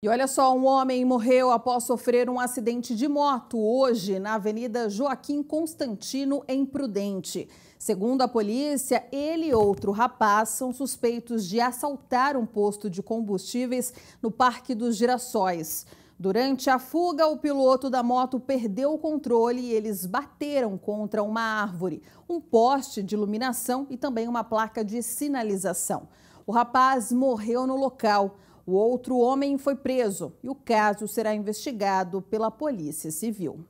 E olha só, um homem morreu após sofrer um acidente de moto hoje na Avenida Joaquim Constantino, em Prudente. Segundo a polícia, ele e outro rapaz são suspeitos de assaltar um posto de combustíveis no Parque dos Girassóis. Durante a fuga, o piloto da moto perdeu o controle e eles bateram contra uma árvore, um poste de iluminação e também uma placa de sinalização. O rapaz morreu no local. O outro homem foi preso e o caso será investigado pela Polícia Civil.